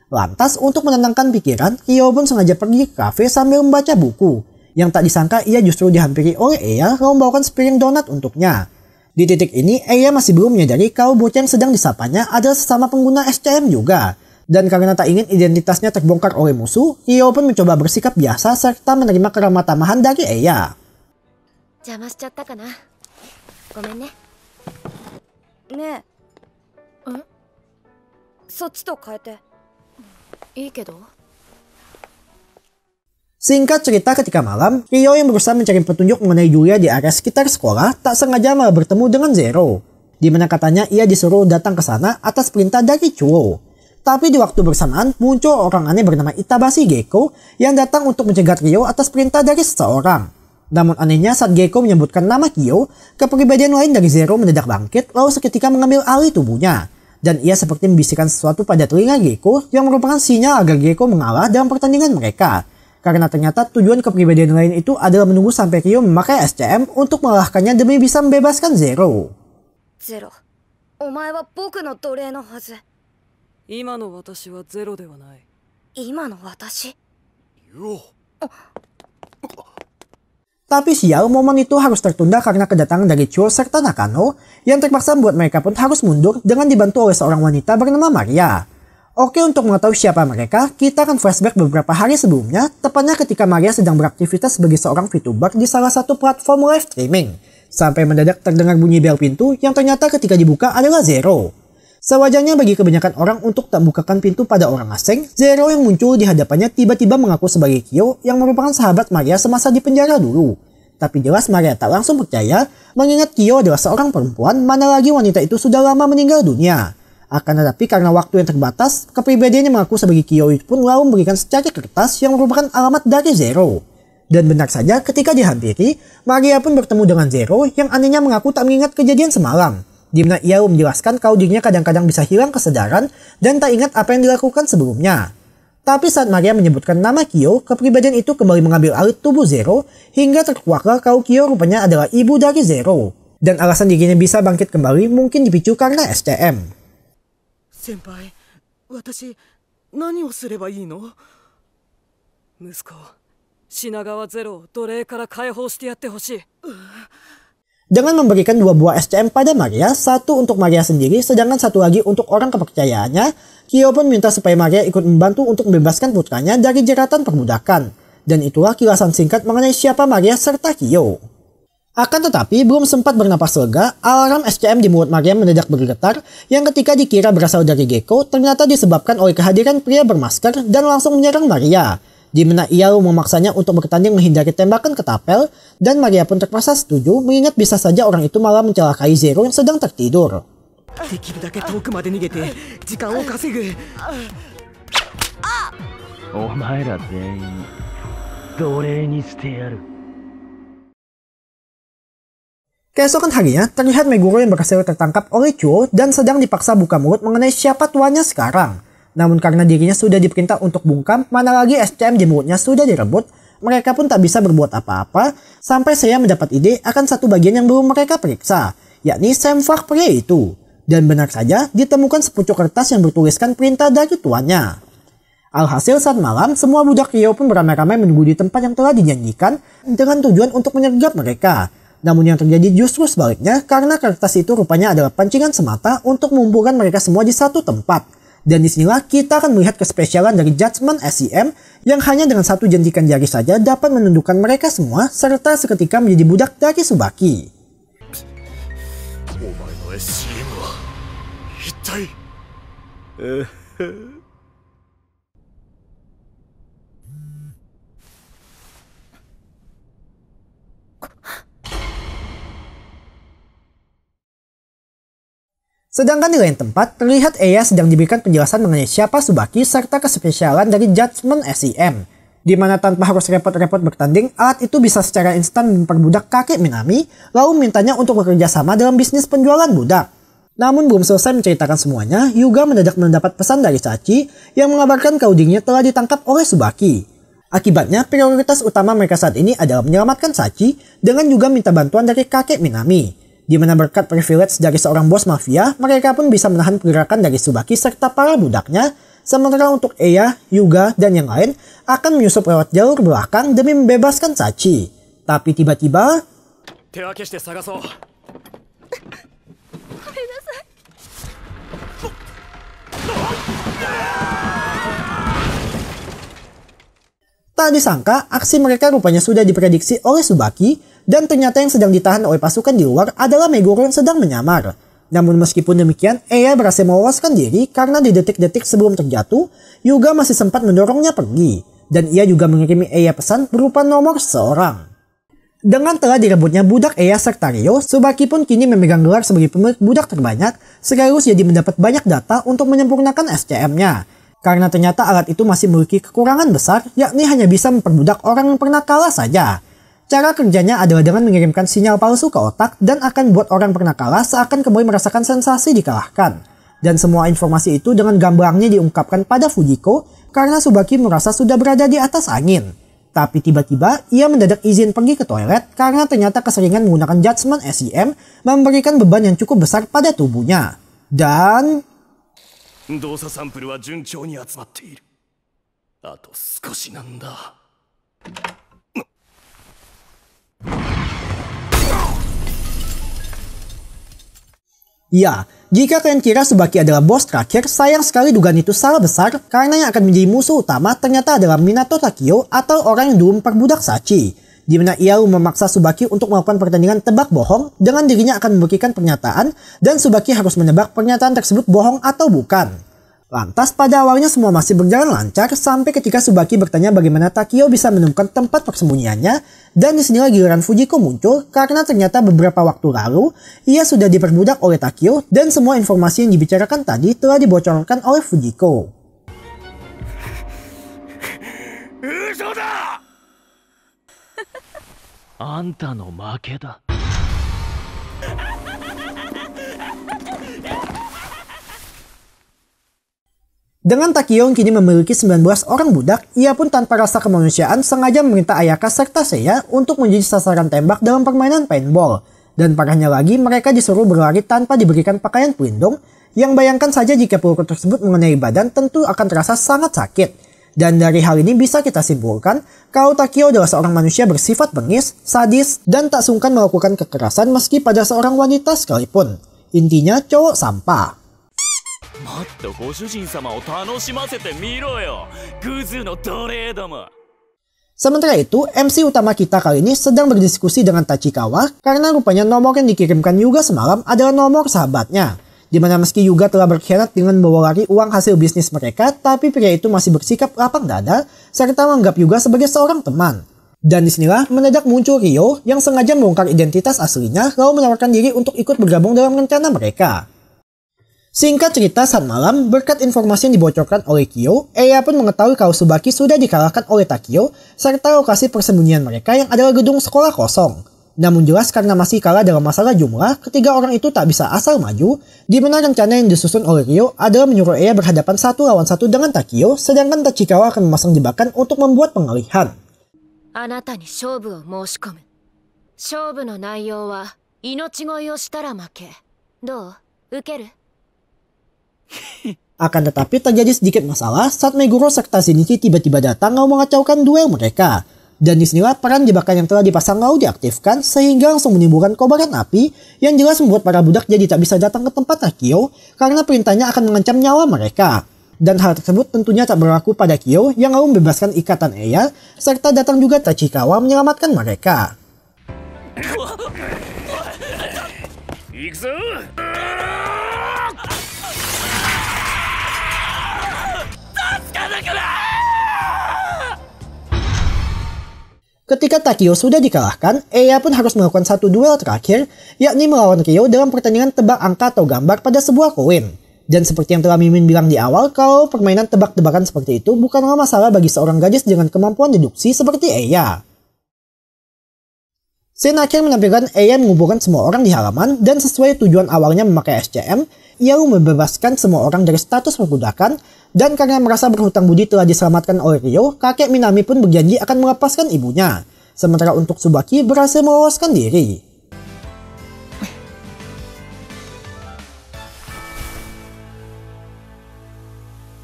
[SPEAKER 1] Lantas untuk menenangkan pikiran, pun sengaja pergi ke kafe sambil membaca buku. Yang tak disangka ia justru dihampiri oleh Eya lalu membawakan sepiring donat untuknya. Di titik ini, Eya masih belum menyadari kalau bocah yang sedang disapanya adalah sesama pengguna SCM juga. Dan karena tak ingin identitasnya terbongkar oleh musuh, Kyo pun mencoba bersikap biasa serta menerima keramah tamahan dari Eya. 邪魔しちゃったかなごめんねねえんそっちと変えていいけど Singkat cerita ketika malam, Rio yang berusaha mencari petunjuk mengenai Julia di area sekitar sekolah tak sengaja malah bertemu dengan Zero. Di mana katanya ia disuruh datang ke sana atas perintah dari Chuo. Tapi di waktu bersamaan muncul orang aneh bernama Itabashi Gecko yang datang untuk mencegat Rio atas perintah dari seseorang. Namun anehnya saat Gecko menyebutkan nama Kyo, kepribadian lain dari Zero mendadak bangkit lalu seketika mengambil alih tubuhnya. Dan ia seperti membisikkan sesuatu pada telinga Gecko yang merupakan sinyal agar Gecko mengalah dalam pertandingan mereka. Karena ternyata tujuan kepribadian lain itu adalah menunggu sampai Kyo memakai SCM untuk mengalahkannya demi bisa membebaskan Zero. Zero, お前は僕の奴隷のはず。今の私はゼロではない。今の私 You. Oh, tapi sial, momen itu harus tertunda karena kedatangan dari Chul serta Nakano yang terpaksa membuat mereka pun harus mundur dengan dibantu oleh seorang wanita bernama Maria. Oke untuk mengetahui siapa mereka, kita akan flashback beberapa hari sebelumnya, tepatnya ketika Maria sedang beraktivitas sebagai seorang VTuber di salah satu platform live streaming. Sampai mendadak terdengar bunyi bel pintu yang ternyata ketika dibuka adalah Zero. Sewajarnya bagi kebanyakan orang untuk tak bukakan pintu pada orang asing, Zero yang muncul di hadapannya tiba-tiba mengaku sebagai Kyo yang merupakan sahabat Maria semasa di penjara dulu. Tapi jelas Maria tak langsung percaya, mengingat Kyo adalah seorang perempuan, mana lagi wanita itu sudah lama meninggal dunia. Akan tetapi karena waktu yang terbatas, kepribadiannya mengaku sebagai Kyo itu pun lalu memberikan secara kertas yang merupakan alamat dari Zero. Dan benar saja ketika dihampiri, Maria pun bertemu dengan Zero yang anehnya mengaku tak mengingat kejadian semalam di mana ia menjelaskan kalau dirinya kadang-kadang bisa hilang kesadaran dan tak ingat apa yang dilakukan sebelumnya. Tapi saat Maria menyebutkan nama Kyo, kepribadian itu kembali mengambil alih tubuh Zero hingga terkuaklah kalau Kyo rupanya adalah ibu dari Zero. Dan alasan dirinya bisa bangkit kembali mungkin dipicu karena STM. Senpai, watashi nani wo sureba ii no? Musuko, Shinagawa Zero 奴隷から解放してやってほしい。Jangan memberikan dua buah SCM pada Maria, satu untuk Maria sendiri, sedangkan satu lagi untuk orang kepercayaannya. Kyo pun minta supaya Maria ikut membantu untuk membebaskan putranya dari jeratan perbudakan. Dan itulah kilasan singkat mengenai siapa Maria serta Kyo. Akan tetapi, belum sempat bernapas lega, alarm SCM di mulut Maria mendadak bergetar yang ketika dikira berasal dari Gecko ternyata disebabkan oleh kehadiran pria bermasker dan langsung menyerang Maria di mana ia memaksanya untuk bertanding menghindari tembakan ketapel, dan Maria pun terpaksa setuju mengingat bisa saja orang itu malah mencelakai Zero yang sedang tertidur. Ah! Keesokan harinya, terlihat Meguro yang berhasil tertangkap oleh Chuo dan sedang dipaksa buka mulut mengenai siapa tuannya sekarang. Namun karena dirinya sudah diperintah untuk bungkam, mana lagi SCM mulutnya sudah direbut, mereka pun tak bisa berbuat apa-apa sampai saya mendapat ide akan satu bagian yang belum mereka periksa, yakni semfak pria itu. Dan benar saja ditemukan sepucuk kertas yang bertuliskan perintah dari tuannya. Alhasil saat malam, semua budak Rio pun beramai-ramai menunggu di tempat yang telah dinyanyikan dengan tujuan untuk menyergap mereka. Namun yang terjadi justru sebaliknya karena kertas itu rupanya adalah pancingan semata untuk mengumpulkan mereka semua di satu tempat. Dan disinilah kita akan melihat kespesialan dari Judgment SCM e yang hanya dengan satu jentikan jari saja dapat menundukkan mereka semua serta seketika menjadi budak dari Subaki. Sedangkan di lain tempat, terlihat Eya sedang diberikan penjelasan mengenai siapa Subaki serta kespesialan dari Judgment SEM. Di mana tanpa harus repot-repot bertanding, alat itu bisa secara instan memperbudak kakek Minami, lalu mintanya untuk bekerja sama dalam bisnis penjualan budak. Namun belum selesai menceritakan semuanya, Yuga mendadak mendapat pesan dari Sachi yang mengabarkan kaudingnya telah ditangkap oleh Subaki. Akibatnya, prioritas utama mereka saat ini adalah menyelamatkan Sachi dengan juga minta bantuan dari kakek Minami. Di mana berkat privilege dari seorang bos mafia, mereka pun bisa menahan pergerakan dari Subaki serta para budaknya, sementara untuk Eya, Yuga, dan yang lain akan menyusup lewat jalur belakang demi membebaskan Sachi. Tapi tiba-tiba... Tak disangka, aksi mereka rupanya sudah diprediksi oleh Subaki dan ternyata yang sedang ditahan oleh pasukan di luar adalah Meguro yang sedang menyamar. Namun meskipun demikian, Ea berhasil meloloskan diri karena di detik-detik sebelum terjatuh, Yuga masih sempat mendorongnya pergi. Dan ia juga mengirimi Ea pesan berupa nomor seorang. Dengan telah direbutnya budak Ea serta Rio, Subaki pun kini memegang gelar sebagai pemilik budak terbanyak, sekaligus jadi mendapat banyak data untuk menyempurnakan SCM-nya. Karena ternyata alat itu masih memiliki kekurangan besar, yakni hanya bisa memperbudak orang yang pernah kalah saja. Cara kerjanya adalah dengan mengirimkan sinyal palsu ke otak dan akan buat orang pernah kalah seakan kembali merasakan sensasi dikalahkan. Dan semua informasi itu dengan gambarnya diungkapkan pada Fujiko karena Subaki merasa sudah berada di atas angin. Tapi tiba-tiba ia mendadak izin pergi ke toilet karena ternyata keseringan menggunakan judgment SEM memberikan beban yang cukup besar pada tubuhnya. Dan... Dosa Ya, jika kalian kira Subaki adalah bos terakhir, sayang sekali dugaan itu salah besar karena yang akan menjadi musuh utama ternyata adalah Minato Takio atau orang yang dulu memperbudak Sachi. Di mana ia memaksa Subaki untuk melakukan pertandingan tebak bohong dengan dirinya akan memberikan pernyataan dan Subaki harus menebak pernyataan tersebut bohong atau bukan. Lantas pada awalnya semua masih berjalan lancar sampai ketika Subaki bertanya bagaimana Takio bisa menemukan tempat persembunyiannya dan disinilah giliran Fujiko muncul karena ternyata beberapa waktu lalu ia sudah diperbudak oleh Takio dan semua informasi yang dibicarakan tadi telah dibocorkan oleh Fujiko. <laughs> Anta no make Dengan yang kini memiliki 19 orang budak, ia pun tanpa rasa kemanusiaan sengaja meminta Ayaka serta Seiya untuk menjadi sasaran tembak dalam permainan paintball. Dan parahnya lagi, mereka disuruh berlari tanpa diberikan pakaian pelindung, yang bayangkan saja jika peluru tersebut mengenai badan tentu akan terasa sangat sakit. Dan dari hal ini bisa kita simpulkan, kalau Takio adalah seorang manusia bersifat bengis, sadis, dan tak sungkan melakukan kekerasan meski pada seorang wanita sekalipun. Intinya cowok sampah. もっとご主人様を楽しませてみろよグズの奴隷ども Sementara itu, MC utama kita kali ini sedang berdiskusi dengan Tachikawa karena rupanya nomor yang dikirimkan Yuga semalam adalah nomor sahabatnya. Dimana meski Yuga telah berkhianat dengan bawa lari uang hasil bisnis mereka, tapi pria itu masih bersikap lapang dada serta menganggap Yuga sebagai seorang teman. Dan disinilah mendadak muncul Rio yang sengaja mengungkap identitas aslinya lalu menawarkan diri untuk ikut bergabung dalam rencana mereka. Singkat cerita saat malam, berkat informasi yang dibocorkan oleh Kyo, Eya pun mengetahui kalau Subaki sudah dikalahkan oleh Takio, serta lokasi persembunyian mereka yang adalah gedung sekolah kosong. Namun jelas karena masih kalah dalam masalah jumlah, ketiga orang itu tak bisa asal maju, di mana rencana yang disusun oleh Kyo adalah menyuruh Eya berhadapan satu lawan satu dengan Takio, sedangkan Tachikawa akan memasang jebakan untuk membuat pengalihan. Anata ni shoubu o Shoubu no naiyou wa o shitara akan tetapi terjadi sedikit masalah saat Meguro serta Shinichi tiba-tiba datang mau mengacaukan duel mereka. Dan disinilah peran jebakan yang telah dipasang Lau diaktifkan sehingga langsung menimbulkan kobaran api yang jelas membuat para budak jadi tak bisa datang ke tempat Akio karena perintahnya akan mengancam nyawa mereka. Dan hal tersebut tentunya tak berlaku pada Kyo yang lalu membebaskan ikatan Eya serta datang juga Tachikawa menyelamatkan mereka. Ketika Takio sudah dikalahkan, Eya pun harus melakukan satu duel terakhir, yakni melawan Rio dalam pertandingan tebak angka atau gambar pada sebuah koin. Dan seperti yang telah Mimin bilang di awal, kalau permainan tebak-tebakan seperti itu bukanlah masalah bagi seorang gadis dengan kemampuan deduksi seperti Eya. Senakir menampilkan Eyan mengumpulkan semua orang di halaman dan sesuai tujuan awalnya memakai SCM, Ia membebaskan semua orang dari status perbudakan dan karena merasa berhutang budi telah diselamatkan oleh Rio, kakek Minami pun berjanji akan melepaskan ibunya. Sementara untuk Subaki berhasil meloloskan diri.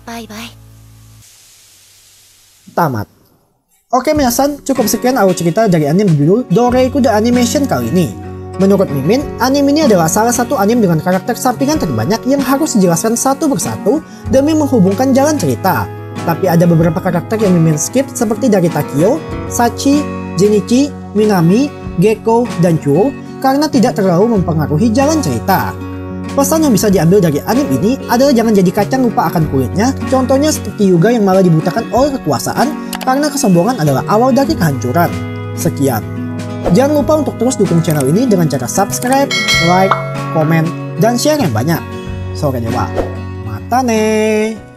[SPEAKER 1] Bye-bye. Tamat. Oke minasan, cukup sekian alur cerita dari anime berjudul Doreiku The Animation kali ini. Menurut Mimin, anime ini adalah salah satu anime dengan karakter sampingan terbanyak yang harus dijelaskan satu persatu demi menghubungkan jalan cerita. Tapi ada beberapa karakter yang Mimin skip seperti dari Takio, Sachi, Jinichi, Minami, Gecko, dan Chuo karena tidak terlalu mempengaruhi jalan cerita. Pesan yang bisa diambil dari anime ini adalah jangan jadi kacang lupa akan kulitnya, contohnya seperti Yuga yang malah dibutakan oleh kekuasaan karena kesombongan adalah awal dari kehancuran. Sekian. Jangan lupa untuk terus dukung channel ini dengan cara subscribe, like, komen, dan share yang banyak. Sore Dewa. Mata ne.